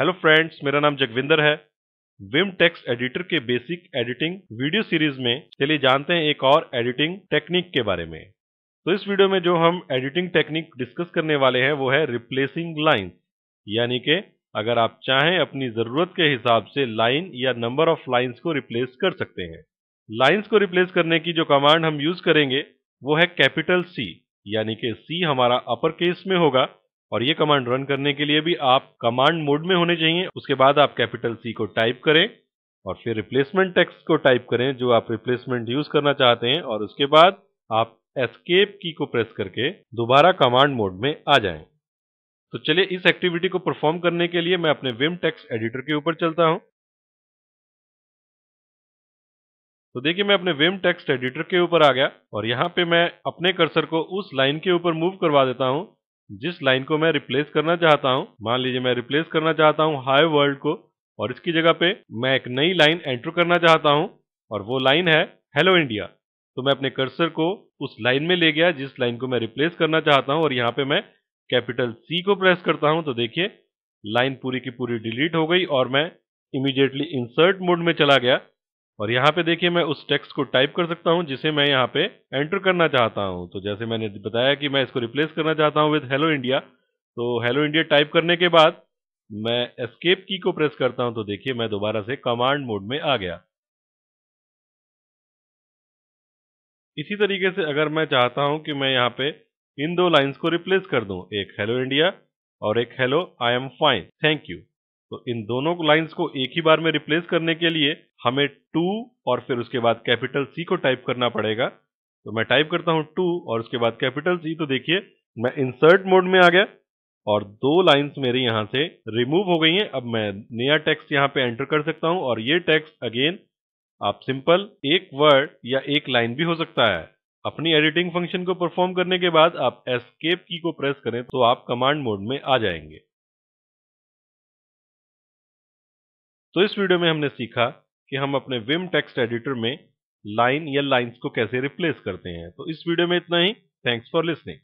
Hello friends मेरा नाम जगविंदर है विम टेक्स एडिटर के बेसिक एडिटिंग वीडियो सीरीज में चलिए जानते हैं एक और एडिटिंग टेक्निक के बारे में तो इस वीडियो में जो हम एडिटिंग टेक्निक डिस्कस करने वाले हैं वो है रिप्लेसिंग लाइन यानी कि अगर आप चाहें अपनी ज़रूरत के हिसाब से लाइन या नंबर ऑफ लाइन्स को रिप्लेस कर सकते हैं लाइन्स को रिप्लेस करने की जो कमांड हम यूज़ करेंगे वो है कैपिटल सी यानी कि सी हमारा अपर केस में होगा और ये कमांड रन करने के लिए भी आप कमांड मोड में होने चाहिए उसके बाद आप कैपिटल सी को टाइप करें और फिर रिप्लेसमेंट टेक्स्ट को टाइप करें जो आप रिप्लेसमेंट यूज करना चाहते हैं और उसके बाद आप एस्केप की को प्रेस करके दोबारा कमांड मोड में आ जाएं। तो चलिए इस एक्टिविटी को परफॉर्म करने के लिए मैं अपने विम टेक्स्ट एडिटर के ऊपर चलता हूं तो देखिए मैं अपने विम टेक्स्ट एडिटर के ऊपर आ गया और यहां पे मैं अपने कर्सर को उस लाइन के ऊपर मूव करवा देता हूं जिस लाइन को मैं रिप्लेस करना चाहता हूँ मान लीजिए मैं रिप्लेस करना चाहता हूँ हाई वर्ल्ड को और इसकी जगह पे मैं एक नई लाइन एंटर करना चाहता हूँ और वो लाइन है हेलो इंडिया तो मैं अपने कर्सर को उस लाइन में ले गया जिस लाइन को मैं रिप्लेस करना चाहता हूँ और यहाँ पे मैं कैपिटल सी को प्रेस करता हूँ तो देखिए लाइन पूरी की पूरी डिलीट हो गई और मैं इमीडिएटली इंसर्ट मोड में चला गया और यहाँ पे देखिए मैं उस टेक्स्ट को टाइप कर सकता हूँ जिसे मैं यहाँ पे एंटर करना चाहता हूँ तो जैसे मैंने बताया कि मैं इसको रिप्लेस करना चाहता हूँ विद हेलो इंडिया तो हेलो इंडिया टाइप करने के बाद मैं एस्केप की को प्रेस करता हूँ तो देखिए मैं दोबारा से कमांड मोड में आ गया इसी तरीके से अगर मैं चाहता हूं कि मैं यहाँ पे इन दो लाइन्स को रिप्लेस कर दू एक हेलो इंडिया और एक hello I am fine thank you तो इन दोनों लाइंस को एक ही बार में रिप्लेस करने के लिए हमें टू और फिर उसके बाद कैपिटल सी को टाइप करना पड़ेगा तो मैं टाइप करता हूं टू और उसके बाद कैपिटल सी तो देखिए मैं इंसर्ट मोड में आ गया और दो लाइंस मेरी यहां से रिमूव हो गई हैं अब मैं नया टेक्स्ट यहां पे एंटर कर सकता हूं और ये टेक्स्ट अगेन आप सिंपल एक वर्ड या एक लाइन भी हो सकता है अपनी एडिटिंग फंक्शन को परफॉर्म करने के बाद आप एस्केप की को प्रेस करें तो आप कमांड मोड में आ जाएंगे तो इस वीडियो में हमने सीखा कि हम अपने विम टेक्स्ट एडिटर में लाइन या लाइंस को कैसे रिप्लेस करते हैं तो इस वीडियो में इतना ही थैंक्स फॉर लिसनिंग